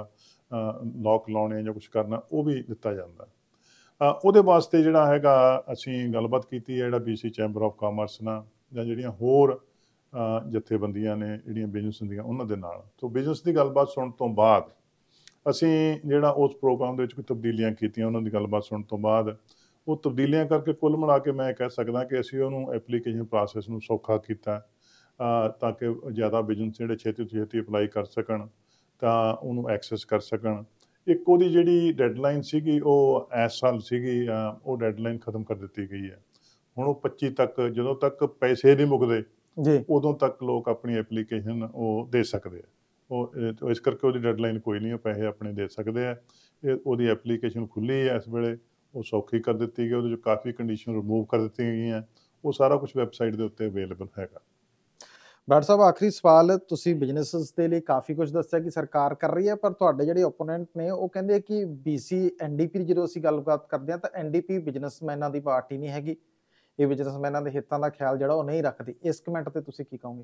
ਲੌਕ ਲਾਉਣੇ ਜਾਂ ਕੁਝ ਕਰਨਾ ਉਹ ਵੀ ਦਿੱਤਾ ਜਾਂਦਾ ਉਹਦੇ ਵਾਸਤੇ ਜਿਹੜਾ ਹੈਗਾ ਅਸੀਂ ਗੱਲਬਾਤ ਕੀਤੀ ਹੈ ਜਿਹੜਾ ਬੀਸੀ ਚੈਂਬਰ ਆਫ ਕਾਮਰਸ ਨਾਲ ਜਾਂ ਜਿਹੜੀਆਂ ਹੋਰ ਜਥੇਬੰਦੀਆਂ ਨੇ ਜਿਹੜੀਆਂ ਬਿਜ਼ਨਸ ਹੁੰਦੀਆਂ ਉਹਨਾਂ ਦੇ ਨਾਲ ਤੋਂ ਬਿਜ਼ਨਸ ਦੀ ਗੱਲਬਾਤ ਸੁਣਨ ਤੋਂ ਬਾਅਦ ਅਸੀਂ ਜਿਹੜਾ ਉਸ ਪ੍ਰੋਗਰਾਮ ਦੇ ਵਿੱਚ ਕੋਈ ਤਬਦੀਲੀਆਂ ਕੀਤੀਆਂ ਉਹਨਾਂ ਦੀ ਗੱਲਬਾਤ ਸੁਣਨ ਤੋਂ ਬਾਅਦ ਉਹ ਤਬਦੀਲੀਆਂ ਕਰਕੇ ਕੁੱਲ ਮਿਲਾ ਕੇ ਮੈਂ ਕਹਿ ਸਕਦਾ ਕਿ ਅਸੀਂ ਉਹਨੂੰ ਐਪਲੀਕੇਸ਼ਨ ਪ੍ਰੋਸੈਸ ਨੂੰ ਸੌਖਾ ਕੀਤਾ ਤਾਂ ਕਿ ਜ਼ਿਆਦਾ ਬਿਜ਼ਨਸ ਜਿਹੜੇ ਛੇਤੀ ਤੋਂ ਛੇਤੀ ਅਪਲਾਈ ਕਰ ਸਕਣ ਤਾਂ ਉਹਨੂੰ ਐਕਸੈਸ ਕਰ ਸਕਣ ਇੱਕ ਉਹਦੀ ਜਿਹੜੀ ਡੈਡਲਾਈਨ ਸੀਗੀ ਉਹ ਇਸ ਸਾਲ ਸੀਗੀ ਉਹ ਡੈਡਲਾਈਨ ਖਤਮ ਕਰ ਦਿੱਤੀ ਗਈ ਹੈ ਹੁਣ ਉਹ 25 ਤੱਕ ਜਦੋਂ ਤੱਕ ਪੈਸੇ ਨਹੀਂ ਮੁੱਕਦੇ ਜੀ ਉਦੋਂ ਤੱਕ ਲੋਕ ਆਪਣੀ ਐਪਲੀਕੇਸ਼ਨ ਉਹ ਦੇ ਸਕਦੇ ਆ ਉਹ ਇਸ ਕਰਕੇ ਉਹਦੀ ਡੈਡਲਾਈਨ ਕੋਈ ਨਹੀਂ ਹੈ ਪੈਸੇ ਆਪਣੇ ਦੇ ਸਕਦੇ ਆ ਉਹਦੀ ਐਪਲੀਕੇਸ਼ਨ ਖੁੱਲੀ ਹੈ ਇਸ ਵੇਲੇ ਉਹ ਸੌਖੀ ਕਰ ਦਿੱਤੀ ਗਈ ਉਹਦੇ ਜੋ ਕਾਫੀ ਕੰਡੀਸ਼ਨ ਰਿਮੂਵ ਕਰ ਦਿੱਤੀਆਂ ਗਈਆਂ ਉਹ ਸਾਰਾ ਕੁਝ ਵੈਬਸਾਈਟ ਦੇ ਉੱਤੇ ਅਵੇਲੇਬਲ ਹੈਗਾ ਬਾਟ ਸਾਹਿਬ ਆਖਰੀ ਸਵਾਲ ਤੁਸੀਂ ਬਿਜ਼ਨੈਸਸ ਦੇ ਲਈ ਕਾਫੀ ਕੁਝ ਦੱਸਿਆ ਕਿ ਸਰਕਾਰ ਕਰ ਰਹੀ ਹੈ ਪਰ ਤੁਹਾਡੇ ਜਿਹੜੇ ਓਪੋਨੈਂਟ ਨੇ ਉਹ ਕਹਿੰਦੇ ਕਿ ਬੀਸੀ ਐਨਡੀਪੀ ਜਦੋਂ ਅਸੀਂ ਗੱਲਬਾਤ ਕਰਦੇ ਹਾਂ ਤਾਂ ਐਨਡੀਪੀ ਬਿਜ਼ਨਸਮੈਨਾਂ ਦੀ ਪਾਰਟੀ ਨਹੀਂ ਹੈਗੀ ਇਹ ਬਿਜ਼ਨਸਮੈਨਾਂ ਦੇ ਹਿੱਤਾਂ ਦਾ ਖਿਆਲ ਜਿਹੜਾ ਉਹ ਨਹੀਂ ਰੱਖਦੀ ਇਸ ਕਮੈਂਟ ਤੇ ਤੁਸੀਂ ਕੀ ਕਹੋਗੇ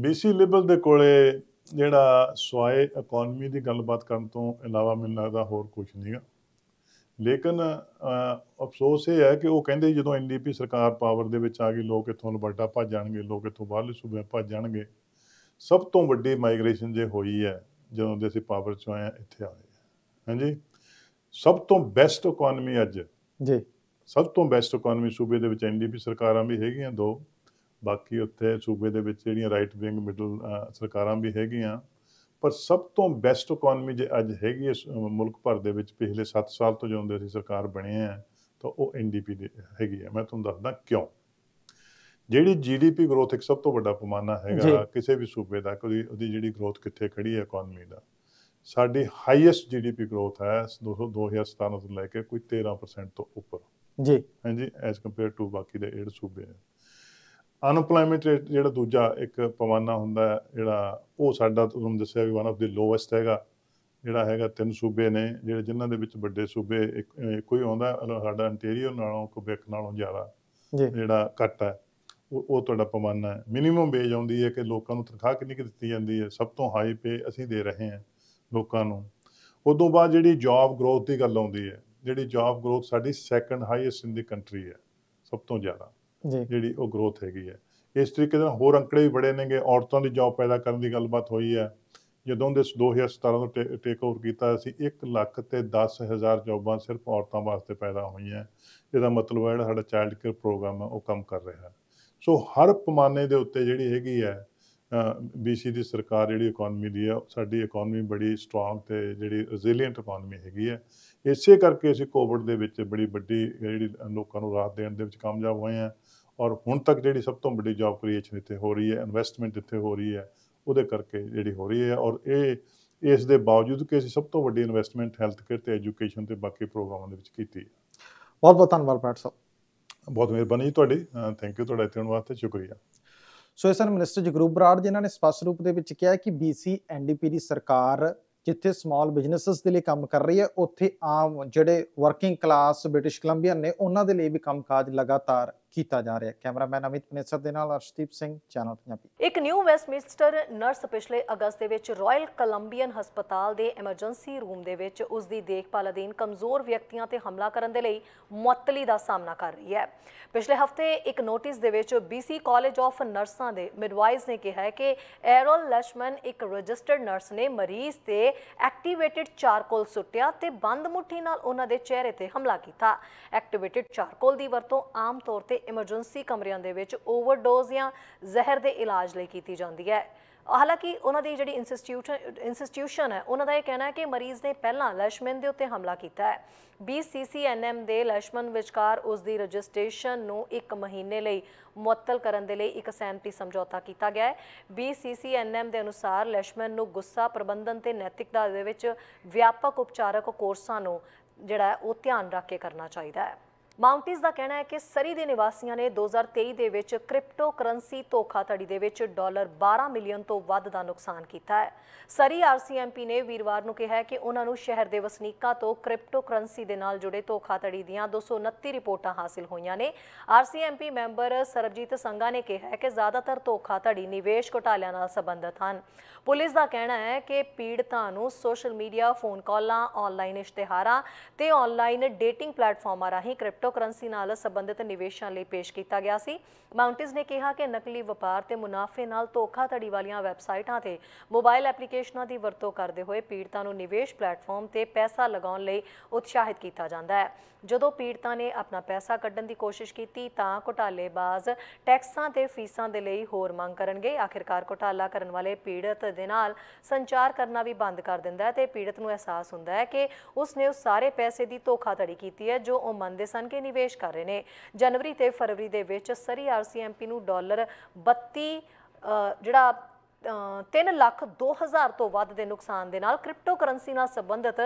ਬੀਸੀ ਲੈਵਲ ਦੇ ਕੋਲੇ ਜਿਹੜਾ ਸਵਾਏ ਇਕਨੋਮੀ ਦੀ ਗੱਲਬਾਤ ਕਰਨ ਤੋਂ ਇਲਾਵਾ ਮੈਨੂੰ ਲੱਗਦਾ ਹੋਰ ਕੁਝ ਨਹੀਂਗਾ ਲੇਕਿਨ ਅਫਸੋਸ ਇਹ ਹੈ ਕਿ ਉਹ ਕਹਿੰਦੇ ਜਦੋਂ ਐਨਡੀਪੀ ਸਰਕਾਰ ਪਾਵਰ ਦੇ ਵਿੱਚ ਆ ਗਈ ਲੋਕ ਇਥੋਂ ਲਬਰਟਾ ਭੱਜ ਜਾਣਗੇ ਲੋਕ ਇਥੋਂ ਬਾਹਰਲੇ ਸੂਬੇ ਭੱਜ ਜਾਣਗੇ ਸਭ ਤੋਂ ਵੱਡੀ ਮਾਈਗ੍ਰੇਸ਼ਨ ਜੇ ਹੋਈ ਹੈ ਜਦੋਂ ਦੇ ਅਸੀਂ ਪਾਵਰ 'ਚ ਆਏ ਇੱਥੇ ਆਏ ਹਾਂਜੀ ਸਭ ਤੋਂ ਬੈਸਟ ਇਕਨੋਮੀ ਅੱਜ ਜੀ ਸਭ ਤੋਂ ਬੈਸਟ ਇਕਨੋਮੀ ਸੂਬੇ ਦੇ ਵਿੱਚ ਐਨਡੀਪੀ ਸਰਕਾਰਾਂ ਵੀ ਹੈਗੀਆਂ ਦੋ ਬਾਕੀ ਉੱਥੇ ਸੂਬੇ ਦੇ ਵਿੱਚ ਜਿਹੜੀਆਂ ਰਾਈਟ ਵਿੰਗ ਮਿਡਲ ਸਰਕਾਰਾਂ ਵੀ ਹੈਗੀਆਂ ਪਰ ਸਭ ਤੋਂ ਬੈਸਟ ਇਕਨੋਮੀ ਜੇ ਅੱਜ ਹੈਗੀ ਇਸ ਮੁਲਕ ਭਰ ਦੇ ਵਿੱਚ ਪਿਛਲੇ 7 ਸਾਲ ਤੋਂ ਜਦੋਂ ਅਸੀਂ ਸਰਕਾਰ ਬਣੇ ਆ ਤਾਂ ਉਹ ਐਨਡੀਪੀ ਦੀ ਹੈਗੀ ਹੈ ਮੈਂ ਤੁਹਾਨੂੰ ਦੱਸਦਾ ਕਿਉਂ ਜਿਹੜੀ ਜੀਡੀਪੀ ਗਰੋਥ ਇੱਕ ਸਭ ਤੋਂ ਵੱਡਾ ਪਮਾਨਾ ਹੈਗਾ ਕਿਸੇ ਵੀ ਸੂਬੇ ਦਾ ਕੋਈ ਉਹਦੀ ਜਿਹੜੀ ਗਰੋਥ ਕਿੱਥੇ ਖੜੀ ਹੈ ਇਕਨੋਮੀ ਦਾ ਸਾਡੀ ਹਾਈਐਸਟ ਜੀਡੀਪੀ ਗਰੋਥ ਹੈ 2017 ਤੋਂ ਲੈ ਕੇ ਕੋਈ 13% ਤੋਂ ਉੱਪਰ ਜੀ ਹਾਂਜੀ ਐਸ ਕੰਪੇਅਰ ਟੂ ਬਾਕੀ ਦੇ 8 ਸੂਬੇ ਅਨਪਲਾਈਮੈਂਟ ਰੇਟ ਜਿਹੜਾ ਦੂਜਾ ਇੱਕ ਪਵਾਨਾ ਹੁੰਦਾ ਜਿਹੜਾ ਉਹ ਸਾਡਾ ਤੁਹਾਨੂੰ ਦੱਸਿਆ ਵੀ ਵਨ ਆਫ ਦੀ ਲੋਵੈਸਟ ਹੈਗਾ ਜਿਹੜਾ ਹੈਗਾ ਤਿੰਨ ਸੂਬੇ ਨੇ ਜਿਹੜੇ ਜਿਨ੍ਹਾਂ ਦੇ ਵਿੱਚ ਵੱਡੇ ਸੂਬੇ ਇੱਕ ਕੋਈ ਆਉਂਦਾ ਸਾਡਾ ਇੰਟੀਰੀਅਰ ਨਾਲੋਂ ਬੈਕ ਨਾਲੋਂ ਜ਼ਿਆਦਾ ਜੀ ਜਿਹੜਾ ਘੱਟ ਹੈ ਉਹ ਤੁਹਾਡਾ ਪਵਾਨਾ ਹੈ ਮਿਨੀਮਮ ਵੇਜ ਆਉਂਦੀ ਹੈ ਕਿ ਲੋਕਾਂ ਨੂੰ ਤਨਖਾਹ ਕਿੰਨੀ ਕਿ ਦਿੱਤੀ ਜਾਂਦੀ ਹੈ ਸਭ ਤੋਂ ਹਾਈ ਪੇ ਅਸੀਂ ਦੇ ਰਹੇ ਹਾਂ ਲੋਕਾਂ ਨੂੰ ਉਦੋਂ ਬਾਅਦ ਜਿਹੜੀ ਜੌਬ ਗਰੋਥ ਦੀ ਗੱਲ ਆਉਂਦੀ ਹੈ ਜਿਹੜੀ ਜੌਬ ਗਰੋਥ ਸਾਡੀ second highest in the country ਹੈ ਸਭ ਤੋਂ ਜ਼ਿਆਦਾ ਜਿਹੜੀ ਉਹ ਗਰੋਥ ਹੈਗੀ ਹੈ ਇਸ ਤਰੀਕੇ ਨਾਲ ਹੋਰ ਅੰਕੜੇ ਵੀ ਬੜੇ ਨੇਗੇ ਔਰਤਾਂ ਦੀ ਜੌਬ ਪੈਦਾ ਕਰਨ ਦੀ ਗੱਲਬਾਤ ਹੋਈ ਹੈ ਜਦੋਂ ਦੇ 2017 ਤੋਂ ਟੇਕ ਓਵਰ ਕੀਤਾ ਸੀ 1 ਲੱਖ ਤੇ 10000 ਜੌਬਾਂ ਸਿਰਫ ਔਰਤਾਂ ਵਾਸਤੇ ਪੈਦਾ ਹੋਈਆਂ ਇਹਦਾ ਮਤਲਬ ਹੈ ਜਿਹੜਾ ਸਾਡਾ ਚਾਈਲਡ ਕੇਅਰ ਪ੍ਰੋਗਰਾਮ ਹੈ ਉਹ ਕੰਮ ਕਰ ਰਿਹਾ ਸੋ ਹਰ ਪਮਾਨੇ ਦੇ ਉੱਤੇ ਜਿਹੜੀ ਹੈਗੀ ਹੈ ਬੀਸੀ ਦੀ ਸਰਕਾਰ ਜਿਹੜੀ ਇਕਨੋਮੀ ਦੀ ਹੈ ਸਾਡੀ ਇਕਨੋਮੀ ਬੜੀ ਸਟਰੋਂਗ ਤੇ ਜਿਹੜੀ ਰੈਜ਼ਿਲੀਐਂਟ ਇਕਨੋਮੀ ਹੈਗੀ ਹੈ ਇਸੇ ਕਰਕੇ ਅਸੀਂ ਕੋਵਿਡ ਦੇ ਵਿੱਚ ਬੜੀ ਵੱਡੀ ਜਿਹੜੀ ਲੋਕਾਂ ਨੂੰ ਰਾਹਤ ਦੇਣ ਦੇ ਵਿੱਚ ਕਾਮਯਾਬ ਹੋਏ ਆ ਔਰ ਹੁਣ ਤੱਕ ਜਿਹੜੀ ਸਭ ਤੋਂ ਵੱਡੀ ਜੌਬ ਕ੍ਰੀਏਸ਼ਨ ਇੱਥੇ ਹੋ ਰਹੀ ਹੈ ਇਨਵੈਸਟਮੈਂਟ ਇੱਥੇ ਹੋ ਰਹੀ ਹੈ ਉਹਦੇ ਕਰਕੇ ਜਿਹੜੀ ਹੋ ਰਹੀ ਹੈ ਔਰ ਇਹ ਇਸ ਦੇ ਬਾਵਜੂਦ ਕਿ ਅਸੀਂ ਸਭ ਤੋਂ ਵੱਡੀ ਇਨਵੈਸਟਮੈਂਟ ਹੈਲਥ ਕੇਅਰ ਤੇ ਐਜੂਕੇਸ਼ਨ ਤੇ ਬਾਕੀ ਪ੍ਰੋਗਰਾਮਾਂ ਦੇ ਵਿੱਚ ਕੀਤੀ ਹੈ ਬਹੁਤ ਬਹੁਤ ਧੰਨਵਾਦ ਪੈਟ ਸਾਹਿਬ ਬਹੁਤ ਮਿਹਰਬਾਨੀ ਤੁਹਾਡੀ ਥੈਂਕ ਯੂ ਤੁਹਾਡਾ ਇੱਥੇ ਆਉਣ ਵਾਸਤੇ ਸ਼ੁਕਰੀਆ ਸੋ ਇਸਨ ਹਨ ਮਿਨਿਸਟਰ ਜਗਰੂਪ ਬਰਾੜ ਜਿਨ੍ਹਾਂ ਨੇ ਸਪਸ਼ਟ ਰੂਪ ਦੇ ਵਿੱਚ ਕਿਹਾ ਕਿ ਬੀਸੀ ਐਨਡੀਪੀ ਦੀ ਸਰਕਾਰ ਜਿੱਥੇ ਸਮਾਲ ਬਿਜ਼ਨੈਸਸ ਦੇ ਲਈ ਕੰਮ ਕਰ ਰਹੀ ਹੈ ਉੱਥੇ ਆਮ ਜਿਹੜੇ ਵਰਕਿੰਗ ਕਲਾਸ ਬ੍ਰਿਟਿਸ਼ ਕੋਲੰਬੀਅਨ ਨੇ ਉਹਨਾਂ ਦੇ ਲਈ ਵੀ ਕੰਮਕਾਜ ਲਗਾਤਾਰ ਕੀਤਾ ਜਾ ਰਿਹਾ ਹੈ ਕੈਮਰਾਮੈਨ ਅਮਿਤ ਪਨੇਸਰ ਦੇ ਨਾਲ ਅਰਸ਼ਦੀਪ ਸਿੰਘ ਚੈਨਲ ਪੰਜਾਬੀ ਇੱਕ ਨਿਊ ਵੈਸਟਮਿੰਸਟਰ ਨਰਸ ਪਿਛਲੇ ਅਗਸਤ ਦੇ ਵਿੱਚ ਰਾਇਲ ਕੋਲੰਬੀਅਨ ਹਸਪਤਾਲ ਦੇ ਐਮਰਜੈਂਸੀ ਰੂਮ ਦੇ ਵਿੱਚ ਉਸ ਦੀ ਦੇਖਭਾਲ ਅਧੀਨ ਕਮਜ਼ੋਰ ਵਿਅਕਤੀਆਂ ਤੇ ਹਮਲਾ ਕਰਨ ਦੇ ਲਈ ਮੁਅੱਤਲੀ ਦਾ ਸਾਹਮਣਾ ਕਰ ਰਹੀ ਹੈ ਪਿਛਲੇ ਹਫਤੇ ਇੱਕ ਨੋਟਿਸ ਦੇ ਵਿੱਚ BC ਕਾਲਜ ਆਫ ਨਰਸਾਂ ਦੇ ਮਿਡਵਾਈਸ ਨੇ ਕਿਹਾ ਹੈ ਕਿ ਐਰੋਲ ਲਸ਼ਮਨ ਇੱਕ ਰਜਿਸਟਰਡ ਨਰਸ ਨੇ ਮਰੀਜ਼ ਤੇ ਐਕਟੀਵੇਟਿਡ ਚਾਰਕੋਲ ਸੁੱਟਿਆ ਤੇ ਬੰਦ ਮੁੱਠੀ ਨਾਲ ਉਹਨਾਂ ਦੇ ਚਿਹਰੇ ਤੇ ਹਮਲਾ ਕੀਤਾ ਐਕਟੀਵੇਟਿਡ ਚਾਰਕੋਲ ਦੀ ਵਰਤੋਂ ਆਮ ਤੌਰ ਤੇ ਦੇ ਐਮਰਜੈਂਸੀ ਕਮਰਿਆਂ ਦੇ ਵਿੱਚ ਓਵਰਡੋਜ਼ ਜਾਂ ਜ਼ਹਿਰ ਦੇ ਇਲਾਜ ਲਈ ਕੀਤੀ ਜਾਂਦੀ ਹੈ ਹਾਲਾਂਕਿ ਉਹਨਾਂ ਦੀ ਜਿਹੜੀ ਇੰਸਟੀਟਿਊਸ਼ਨ ਇੰਸਟੀਟਿਊਸ਼ਨ ਹੈ ਉਹਨਾਂ ਦਾ ਇਹ ਕਹਿਣਾ ਹੈ ਕਿ ਮਰੀਜ਼ ਨੇ ਪਹਿਲਾਂ ਲਸ਼ਮਨ ਦੇ ਉੱਤੇ ਹਮਲਾ ਕੀਤਾ ਹੈ BCCNM ਦੇ ਲਸ਼ਮਨ ਵਿਚਕਾਰ ਉਸ ਦੀ ਰਜਿਸਟ੍ਰੇਸ਼ਨ ਨੂੰ 1 ਮਹੀਨੇ ਲਈ ਮੁਅੱਤਲ ਕਰਨ ਦੇ ਲਈ ਇੱਕ ਸਹਿਮਤੀ ਸਮਝੌਤਾ ਕੀਤਾ ਗਿਆ ਹੈ BCCNM ਦੇ ਅਨੁਸਾਰ ਲਸ਼ਮਨ ਨੂੰ ਗੁੱਸਾ ਪ੍ਰਬੰਧਨ ਤੇ ਨੈਤਿਕਤਾ ਦੇ ਵਿੱਚ ਵਿਆਪਕ ਉਪਚਾਰਕ ਕੋਰਸਾਂ ਨੂੰ ਜਿਹੜਾ ਉਹ ਧਿਆਨ ਰੱਖ ਕੇ ਕਰਨਾ ਚਾਹੀਦਾ ਹੈ ਮਾਉਂਟੀਜ਼ ਦਾ ਕਹਿਣਾ ਹੈ ਕਿ ਸਰੀ ਦੇ ਨਿਵਾਸੀਆਂ ਨੇ 2023 ਦੇ ਵਿੱਚ ਕ੍ਰਿਪਟੋ ਕਰੰਸੀ ਧੋਖਾਧੜੀ ਦੇ ਵਿੱਚ ਡਾਲਰ 12 ਮਿਲੀਅਨ ਤੋਂ ਵੱਧ ਦਾ ਨੁਕਸਾਨ ਕੀਤਾ ਹੈ ਸਰੀ ਆਰਸੀਐਮਪੀ ਨੇ ਵੀਰਵਾਰ ਨੂੰ ਕਿਹਾ ਹੈ ਕਿ ਉਹਨਾਂ ਨੂੰ ਸ਼ਹਿਰ ਦੇ ਵਸਨੀਕਾਂ ਤੋਂ ਕ੍ਰਿਪਟੋ ਕਰੰਸੀ ਦੇ ਨਾਲ ਜੁੜੇ ਧੋਖਾਧੜੀ ਦੀਆਂ 229 ਰਿਪੋਰਟਾਂ ਹਾਸਲ ਹੋਈਆਂ ਨੇ ਆਰਸੀਐਮਪੀ ਮੈਂਬਰ ਸਰਬਜੀਤ ਸੰਘਾ ਨੇ ਕਿਹਾ ਹੈ ਕਿ ਜ਼ਿਆਦਾਤਰ ਧੋਖਾਧੜੀ ਨਿਵੇਸ਼ ਘੁਟਾਲਿਆਂ ਨਾਲ ਸੰਬੰਧਿਤ ਹਨ ਪੁਲਿਸ ਦਾ ਕਹਿਣਾ ਹੈ ਕਿ ਪੀੜਤਾਂ ਨੂੰ ਸੋਸ਼ਲ ਮੀਡੀਆ ਫੋਨ ਕਾਲਾਂ ਆਨਲਾਈਨ ਇਸ਼ਤਿਹਾਰਾਂ ਤੇ ਆਨਲਾਈਨ ਡੇਟਿੰਗ ਪਲੇਟਫਾਰਮਾਂ ਰਾਹੀਂ ਕ੍ਰਿਪਟੋਕਰੰਸੀ ਨਾਲ ਸੰਬੰਧਿਤ ਨਿਵੇਸ਼ਾਂ ਲਈ ਪੇਸ਼ ਕੀਤਾ ਗਿਆ ਸੀ ਮਾਉਂਟਿਸ ਨੇ ਕਿਹਾ ਕਿ ਨਕਲੀ ਵਪਾਰ ਤੇ ਮੁਨਾਫੇ ਨਾਲ ਧੋਖਾਧੜੀ ਵਾਲੀਆਂ ਵੈਬਸਾਈਟਾਂ ਤੇ ਮੋਬਾਈਲ ਐਪਲੀਕੇਸ਼ਨਾਂ ਦੀ ਵਰਤੋਂ ਕਰਦੇ ਹੋਏ ਪੀੜਤਾਂ ਨੂੰ ਨਿਵੇਸ਼ ਪਲੇਟਫਾਰਮ ਤੇ ਪੈਸਾ ਲਗਾਉਣ ਲਈ ਉਤਸ਼ਾਹਿਤ ਕੀਤਾ ਜਾਂਦਾ ਹੈ ਜਦੋਂ ਪੀੜਤਾਂ ਨੇ ਆਪਣਾ ਪੈਸਾ ਕੱਢਣ ਦੀ ਕੋਸ਼ਿਸ਼ ਕੀਤੀ ਤਾਂ ਘੁਟਾਲੇਬਾਜ਼ ਟੈਕਸਾਂ ਤੇ ਫੀਸਾਂ ਦੇ ਲਈ ਹੋਰ ਮੰਗ ਕਰਨਗੇ ਆਖਿਰਕਾਰ ਘੁਟਾਲਾ ਕਰਨ ਵਾਲੇ ਪੀੜਤ ਦੇ ਨਾਲ ਸੰਚਾਰ ਕਰਨਾ ਵੀ ਬੰਦ ਕਰ ਦਿੰਦਾ ਹੈ ਤੇ ਪੀੜਤ ਨੂੰ ਅਹਿਸਾਸ ਹੁੰਦਾ ਹੈ ਕਿ ਉਸ ਨੇ ਉਸ ਸਾਰੇ ਪੈਸੇ ਦੀ ਧੋਖਾਧੜੀ ਕੀਤੀ ਹੈ ਜੋ ਉਹ ਮੰਨਦੇ ਸਨ ਕਿ ਨਿਵੇਸ਼ ਕਰ ਰਹੇ ਨੇ ਜਨਵਰੀ ਤੇ ਫਰਵਰੀ ਦੇ ਵਿੱਚ ਸਰੀ ਆਰਸੀਐਮਪੀ ਨੂੰ ਡਾਲਰ 32 ਜਿਹੜਾ 3 ਲੱਖ 2000 ਤੋਂ ਵੱਧ ਦੇ ਨੁਕਸਾਨ ਦੇ ਨਾਲ ਕ੍ਰਿਪਟੋਕਰੰਸੀ ਨਾਲ ਸੰਬੰਧਿਤ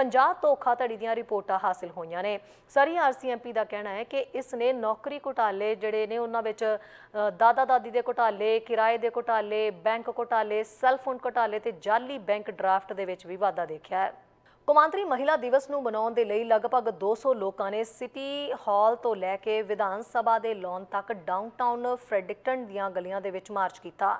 50 ਧੋਖਾਧੜੀ ਦੀਆਂ ਰਿਪੋਰਟਾਂ ਹਾਸਲ ਹੋਈਆਂ ਨੇ ਸਰੀ ਆਰਸੀਐਮਪੀ ਦਾ ਕਹਿਣਾ ਹੈ ਕਿ ਇਸ ਨੇ ਨੌਕਰੀ ਘੁਟਾਲੇ ਜਿਹੜੇ ਨੇ ਉਹਨਾਂ ਵਿੱਚ ਦਾਦਾ ਦਾਦੀ ਦੇ ਘੁਟਾਲੇ ਕਿਰਾਏ ਦੇ ਘੁਟਾਲੇ ਬੈਂਕ ਘੁਟਾਲੇ ਸੈਲਫੋਨ ਘੁਟਾਲੇ ਤੇ ਜਾਲੀ ਬੈਂਕ ਡਰਾਫਟ ਦੇ ਵਿੱਚ ਵੀ ਵਾਧਾ ਦੇਖਿਆ ਹੈ ਕੁਮਾਂਤਰੀ ਮਹਿਲਾ ਦਿਵਸ ਨੂੰ ਮਨਾਉਣ ਦੇ ਲਈ ਲਗਭਗ 200 ਲੋਕਾਂ ਨੇ ਸਿਟੀ ਹਾਲ ਤੋਂ ਲੈ ਕੇ ਵਿਧਾਨ ਸਭਾ ਦੇ ਲੌਨ ਤੱਕ ਡਾਊਨਟਾਊਨ ਫ੍ਰੈਡਿਕਟਨ ਦੀਆਂ ਗਲੀਆਂ ਦੇ ਵਿੱਚ ਮਾਰਚ ਕੀਤਾ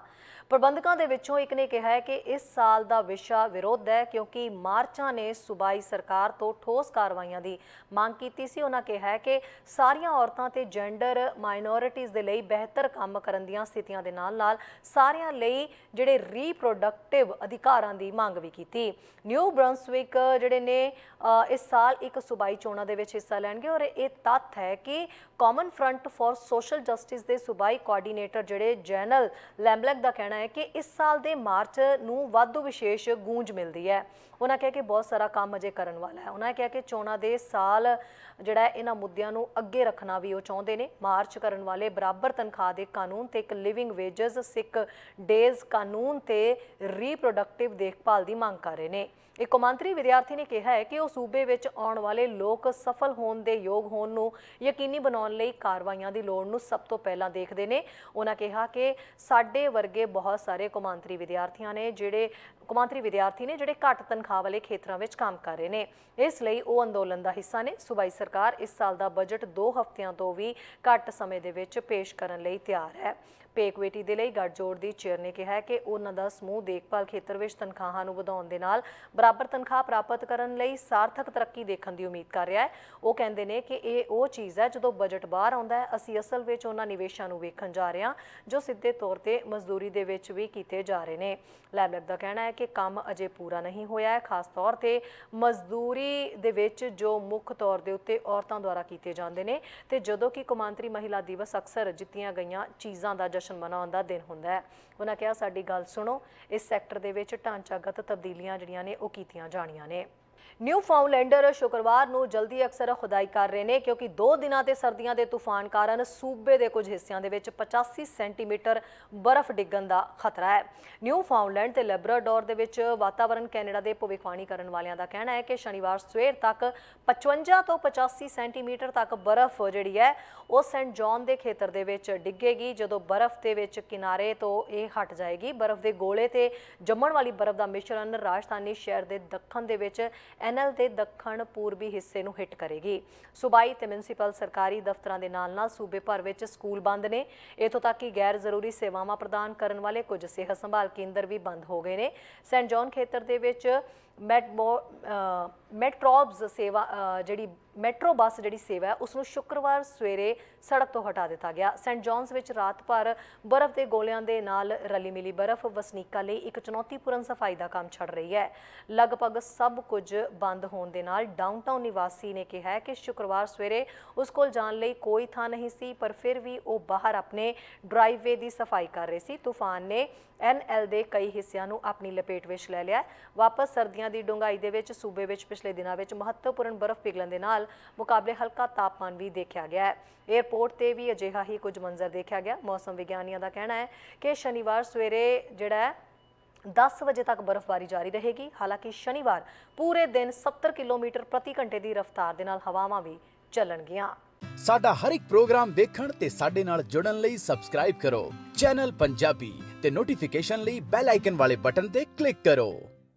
ਪ੍ਰਬੰਧਕਾਂ ਦੇ ਵਿੱਚੋਂ ਇੱਕ ਨੇ ਕਿਹਾ ਹੈ ਕਿ ਇਸ ਸਾਲ ਦਾ ਵਿਸ਼ਾ ਵਿਰੋਧ ਹੈ ਕਿਉਂਕਿ ਮਾਰਚਾਂ ਨੇ ਸੂਬਾਈ ਸਰਕਾਰ ਤੋਂ ਠੋਸ ਕਾਰਵਾਈਆਂ ਦੀ ਮੰਗ ਕੀਤੀ ਸੀ ਉਹਨਾਂ ਕਿਹਾ ਹੈ ਕਿ ਸਾਰੀਆਂ ਔਰਤਾਂ ਤੇ ਜੈਂਡਰ ਮਾਈਨੋਰਿਟੀਜ਼ ਦੇ ਲਈ ਬਿਹਤਰ ਕੰਮ ਕਰਨ ਦੀਆਂ ਸਥਿਤੀਆਂ ਦੇ ਨਾਲ-ਨਾਲ ਸਾਰਿਆਂ ਲਈ ਜਿਹੜੇ ਰੀਪ੍ਰੋਡਕਟਿਵ ਅਧਿਕਾਰਾਂ ਦੀ ਮੰਗ ਵੀ ਕੀਤੀ ਨਿਊ ਬ੍ਰੰਸਵਿਕ ਜਿਹੜੇ ਨੇ ਇਸ ਸਾਲ ਇੱਕ ਸੂਬਾਈ ਚੋਣਾਂ ਦੇ ਵਿੱਚ ਹਿੱਸਾ ਲੈਣਗੇ ਔਰ ਇਹ ਤੱਥ ਹੈ ਕਿ common front for social justice ਦੇ ਸੂਬਾਈ ਕੋਆਰਡੀਨੇਟਰ ਜਿਹੜੇ ਜਨਰਲ ਲੈਂਬਲਕ ਦਾ ਕਹਿਣਾ ਕਹਿਣਾ ਹੈ ਕਿ ਇਸ ਸਾਲ ਦੇ ਮਾਰਚ ਨੂੰ ਵਾਧੂ ਵਿਸ਼ੇਸ਼ ਗੂੰਜ ਮਿਲਦੀ ਹੈ ਉਹਨਾਂ ਕਿਹਾ ਕਿ ਬਹੁਤ ਸਾਰਾ ਕੰਮ ਅਜੇ ਕਰਨ ਵਾਲਾ ਹੈ ਉਹਨਾਂ ਕਿਹਾ ਕਿ ਚੋਣਾਂ ਦੇ ਸਾਲ ਜਿਹੜਾ ਇਹਨਾਂ ਮੁੱਦਿਆਂ ਨੂੰ ਅੱਗੇ ਰੱਖਣਾ ਵੀ ਉਹ ਚਾਹੁੰਦੇ ਨੇ ਮਾਰਚ ਕਰਨ ਵਾਲੇ ਬਰਾਬਰ ਤਨਖਾਹ ਦੇ ਕਾਨੂੰਨ ਤੇ ਇੱਕ ਲਿਵਿੰਗ ਵੇਜਸ ਸਿਕ ਡੇਜ਼ ਕਾਨੂੰਨ ਤੇ ਰੀਪ੍ਰੋਡਕਟਿਵ ਦੇਖਭਾਲ ਦੀ ਮੰਗ ਕਰ ਰਹੇ ਨੇ ਇੱਕ ਕਮਾਂਤਰੀ ਵਿਦਿਆਰਥੀ ਨੇ ਕਿਹਾ ਹੈ ਕਿ ਉਹ ਸੂਬੇ ਵਿੱਚ ਆਉਣ ਵਾਲੇ ਲੋਕ ਸਫਲ ਹੋਣ ਦੇ ਯੋਗ ਹੋਣ ਨੂੰ ਯਕੀਨੀ ਬਣਾਉਣ ਲਈ ਕਾਰਵਾਈਆਂ ਦੀ ਲੋੜ ਨੂੰ ਸਭ ਤੋਂ ਪਹਿਲਾਂ ਦੇਖਦੇ ਨੇ ਉਹਨਾਂ ਕਿਹਾ ਕਿ ਸਾਡੇ ਵਰਗੇ ਬਹੁਤ ਸਾਰੇ ਕਮਾਂਤਰੀ ਵਿਦਿਆਰਥੀਆਂ ਨੇ ਜਿਹੜੇ ਕੁਮਾਂਤਰੀ ਵਿਦਿਆਰਥੀ ਨੇ ਜਿਹੜੇ ਘੱਟ ਤਨਖਾਹ ਵਾਲੇ ਖੇਤਰਾਂ ਵਿੱਚ ਕੰਮ ਕਰ ਰਹੇ ਨੇ ਇਸ ਲਈ ਉਹ ਅੰਦੋਲਨ ਦਾ ਹਿੱਸਾ ਨੇ ਸੁਬਾਈ ਸਰਕਾਰ ਇਸ ਸਾਲ ਦਾ ਬਜਟ 2 ਹਫ਼ਤਿਆਂ ਤੋਂ ਵੀ ਘੱਟ ਸਮੇਂ ਦੇ ਵਿੱਚ ਪੇਸ਼ ਕਰਨ ਲਈ ਤਿਆਰ ਹੈ ਪੇਕਵੇਟੀ ਦੇ ਲਈ ਜੋੜ ਦੀ ਚੇਅਰ ਨੇ ਕਿਹਾ ਕਿ ਉਹਨਾਂ ਦਾ ਸਮੂਹ ਦੇਖਭਾਲ ਖੇਤਰ ਵਿੱਚ ਤਨਖਾਹਾਂ ਨੂੰ ਵਧਾਉਣ ਦੇ ਨਾਲ ਬਰਾਬਰ ਤਨਖਾਹ ਪ੍ਰਾਪਤ ਕਰਨ ਲਈ ਸਾਰਥਕ ਤਰੱਕੀ ਦੇਖਣ ਦੀ ਉਮੀਦ ਕਰ ਰਿਹਾ ਹੈ ਉਹ ਕਹਿੰਦੇ ਨੇ ਕਿ ਇਹ ਉਹ ਚੀਜ਼ ਹੈ ਜਦੋਂ ਬਜਟ ਬਾਹਰ ਆਉਂਦਾ ਹੈ ਅਸੀਂ ਅਸਲ ਵਿੱਚ ਉਹਨਾਂ ਨਿਵੇਸ਼ਾਂ ਨੂੰ ਵੇਖਣ ਜਾ ਰਹੇ ਹਾਂ ਜੋ ਸਿੱਧੇ ਤੌਰ ਤੇ ਮਜ਼ਦੂਰੀ ਦੇ ਵਿੱਚ ਵੀ ਕੀਤੇ ਜਾ ਰਹੇ ਨੇ ਲੈਬਲੈਬ ਦਾ ਕਹਿਣਾ ਹੈ ਕਿ ਕੰਮ ਅਜੇ ਪੂਰਾ ਨਹੀਂ ਹੋਇਆ ਹੈ ਖਾਸ ਤੌਰ ਤੇ ਮਜ਼ਦੂਰੀ ਦੇ ਵਿੱਚ ਜੋ ਮੁੱਖ ਤੌਰ ਦੇ ਉੱਤੇ ਔਰਤਾਂ ਦੁਆਰਾ ਕੀਤੇ ਜਾਂਦੇ ਨੇ ਤੇ ਜਦੋਂ ਕਿ ਕੁਮਾਂਤਰੀ ਮਹਿਲਾ ਦਿਵਸ ਅਕਸਰ ਜਿੱਤੀਆਂ ਗਈਆਂ ਚੀਜ਼ਾਂ ਦਾ ਜਸ਼ਨ ਮਨਾਉਣ ਦਾ ਦਿਨ ਹੁੰਦਾ ਹੈ ਉਹਨਾਂ ਕਿਹਾ ਸਾਡੀ ਗੱਲ ਸੁਣੋ ਇਸ ਸੈਕਟਰ ਦੇ ਵਿੱਚ ਢਾਂਚਾਗਤ ਤਬਦੀਲੀਆਂ ਜਿਹੜੀਆਂ ਨੇ ਉਹ ਕੀਤੀਆਂ ਜਾਣੀਆਂ ਨੇ ਨਿਊ ਫਾਊਂਡਲੈਂਡਰ ਸ਼ੁੱਕਰਵਾਰ ਨੂੰ ਜਲਦੀ ਅਕਸਰ ਖੁਦਾਈ ਕਰ ਰਹੇ ਨੇ ਕਿਉਂਕਿ 2 ਦਿਨਾਂ ਤੇ ਸਰਦੀਆਂ ਦੇ ਤੂਫਾਨ ਕਾਰਨ ਸੂਬੇ ਦੇ ਕੁਝ ਹਿੱਸਿਆਂ ਦੇ ਵਿੱਚ 85 ਸੈਂਟੀਮੀਟਰ ਬਰਫ਼ ਡਿੱਗਣ ਦਾ ਖਤਰਾ ਹੈ ਨਿਊ ਫਾਊਂਡਲੈਂਡ ਤੇ ਲੈਬਰਾਡੋਰ ਦੇ ਵਿੱਚ ਵਾਤਾਵਰਣ ਕੈਨੇਡਾ ਦੇ ਭਵਿੱਖਬਾਣੀ ਕਰਨ ਵਾਲਿਆਂ ਦਾ ਕਹਿਣਾ ਹੈ ਕਿ ਸ਼ਨੀਵਾਰ ਸਵੇਰ ਤੱਕ 55 ਤੋਂ 85 ਸੈਂਟੀਮੀਟਰ ਤੱਕ ਬਰਫ਼ ਜਿਹੜੀ ਹੈ ਉਹ ਸੈਂਟ ਜੌਨ ਦੇ ਖੇਤਰ ਦੇ ਵਿੱਚ ਡਿੱਗੇਗੀ ਜਦੋਂ ਬਰਫ਼ ਦੇ ਵਿੱਚ ਕਿਨਾਰੇ ਤੋਂ ਇਹ ਹਟ ਜਾਏਗੀ ਬਰਫ਼ ਦੇ ਗੋਲੇ ਤੇ ਜੰਮਣ ਵਾਲੀ ਬਰਫ਼ ਦਾ ਮਿਸ਼ਰਣ ਰਾਜਧਾਨੀ ਸ਼ਹਿਰ ਦੇ ਦੱਖਣ ਦੇ ਵਿੱਚ ਐਨਐਲ ਦੇ ਦੱਖਣ ਪੂਰਬੀ ਹਿੱਸੇ ਨੂੰ ਹਿੱਟ ਕਰੇਗੀ ਸੂਬਾਈ ਤੇ ਮਿਨਿਸਪਲ ਸਰਕਾਰੀ ਦਫ਼ਤਰਾਂ ਦੇ ਨਾਲ-ਨਾਲ ਸੂਬੇ ਭਰ ਵਿੱਚ ਸਕੂਲ ਬੰਦ ਨੇ ਇਥੋਂ ਤੱਕ ਕਿ ਗੈਰ ਜ਼ਰੂਰੀ ਸੇਵਾਵਾਂ ਪ੍ਰਦਾਨ ਕਰਨ ਵਾਲੇ ਕੁਝ ਸਿਹਤ ਸੰਭਾਲ ਕੇਂਦਰ ਵੀ ਬੰਦ ਹੋ ਗਏ ਨੇ ਸੈਂਟ ਜੌਨ ਖੇਤਰ ਦੇ ਵਿੱਚ ਮੈਟਰੋਬਸ ਸੇਵਾ ਜਿਹੜੀ ਮੈਟਰੋ ਬੱਸ ਜਿਹੜੀ ਸੇਵਾ ਹੈ ਉਸ ਨੂੰ ਸ਼ੁੱਕਰਵਾਰ ਸਵੇਰੇ ਸੜਕ ਤੋਂ ਹਟਾ ਦਿੱਤਾ ਗਿਆ ਸੈਂਟ ਜੌਨਸ ਵਿੱਚ ਰਾਤ ਭਰ ਬਰਫ਼ ਦੇ ਗੋਲਿਆਂ ਦੇ ਨਾਲ ਰਲੀ ਮਿਲੀ ਬਰਫ਼ ਵਸਨੀਕਾਂ ਲਈ ਇੱਕ ਚੁਣੌਤੀਪੂਰਨ ਸਫਾਈ ਦਾ ਕੰਮ ਛੱਡ ਰਹੀ ਹੈ ਲਗਭਗ ਸਭ ਕੁਝ ਬੰਦ ਹੋਣ ਦੇ ਨਾਲ ਡਾਊਨਟਾਊਨ ਨਿਵਾਸੀ ਨੇ ਕਿਹਾ ਹੈ ਕਿ ਸ਼ੁੱਕਰਵਾਰ ਸਵੇਰੇ ਉਸ ਕੋਲ ਜਾਣ ਲਈ ਕੋਈ ਥਾਂ ਨਹੀਂ ਸੀ ਪਰ ਫਿਰ ਵੀ ਉਹ ਬਾਹਰ ਆਪਣੇ ਡਰਾਈਵਵੇ ਦੀ ਸਫਾਈ ਕਰ ਰਹੀ ਸੀ ਤੂਫਾਨ ਨੇ ਐਨਐਲ ਦੇ ਕਈ ਹਿੱਸਿਆਂ ਨੂੰ ਆਪਣੀ ਲਪੇਟ ਵਿੱਚ ਲੈ ਲਿਆ ਵਾਪਸ ਸਰਦੀਆਂ ਇੰਚੀਆਂ ਦੀ ਡੂੰਘਾਈ ਦੇ ਵਿੱਚ ਸੂਬੇ ਵਿੱਚ ਪਿਛਲੇ ਦਿਨਾਂ ਵਿੱਚ ਮਹੱਤਵਪੂਰਨ ਬਰਫ਼ ਪਿਘਲਣ ਦੇ ਨਾਲ ਮੁਕਾਬਲੇ ਹਲਕਾ ਤਾਪਮਾਨ ਵੀ ਦੇਖਿਆ ਗਿਆ ਹੈ 에ਅਰਪੋਰਟ ਤੇ ਵੀ ਅਜਿਹਾ ਹੀ ਕੁਝ ਮੰਜ਼ਰ ਦੇਖਿਆ ਗਿਆ ਮੌਸਮ ਵਿਗਿਆਨੀਆਂ ਦਾ ਕਹਿਣਾ ਹੈ ਕਿ ਸ਼ਨੀਵਾਰ ਸਵੇਰੇ ਜਿਹੜਾ 10 ਵਜੇ ਤੱਕ ਬਰਫ਼ਬਾਰੀ ਜਾਰੀ ਰਹੇਗੀ ਹਾਲਾਂਕਿ ਸ਼ਨੀਵਾਰ ਪੂਰੇ ਦਿਨ 70 ਕਿਲੋਮੀਟਰ ਪ੍ਰਤੀ ਘੰਟੇ ਦੀ ਰਫ਼ਤਾਰ ਦੇ ਨਾਲ ਹਵਾਵਾਂ ਵੀ ਚੱਲਣਗੀਆਂ ਸਾਡਾ ਹਰ ਇੱਕ ਪ੍ਰੋਗਰਾਮ ਵੇਖਣ ਤੇ ਸਾਡੇ ਨਾਲ ਜੁੜਨ ਲਈ ਸਬਸਕ੍ਰਾਈਬ ਕਰੋ ਚੈਨਲ ਪੰਜਾਬੀ ਤੇ ਨੋਟੀਫਿਕੇਸ਼ਨ ਲਈ ਬੈਲ ਆਈਕਨ ਵਾਲੇ ਬਟਨ ਤੇ ਕਲਿੱਕ ਕਰੋ